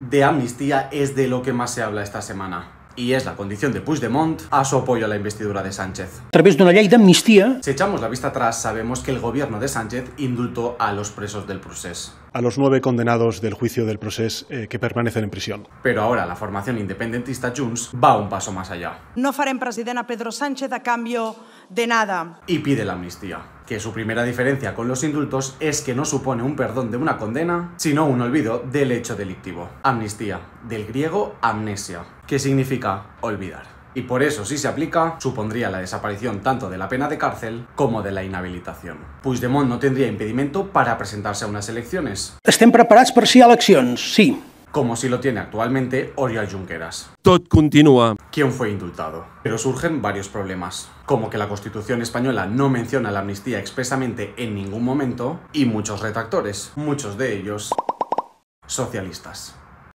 de amnistía es de lo que más se habla esta semana y es la condición de Puigdemont a su apoyo a la investidura de Sánchez. A través de una ley de amnistía... Si echamos la vista atrás, sabemos que el gobierno de Sánchez indultó a los presos del proceso a los nueve condenados del juicio del proceso eh, que permanecen en prisión. Pero ahora la formación independentista Junts va un paso más allá. No farem en a Pedro Sánchez a cambio de nada. Y pide la amnistía, que su primera diferencia con los indultos es que no supone un perdón de una condena, sino un olvido del hecho delictivo. Amnistía, del griego amnesia, que significa olvidar y por eso si se aplica supondría la desaparición tanto de la pena de cárcel como de la inhabilitación. Puigdemont no tendría impedimento para presentarse a unas elecciones. Estén preparados para sí a la eleccions, sí. Como si lo tiene actualmente Oriol Junqueras. Todd continúa. ¿Quién fue indultado. Pero surgen varios problemas, como que la Constitución española no menciona la amnistía expresamente en ningún momento y muchos retractores, muchos de ellos socialistas.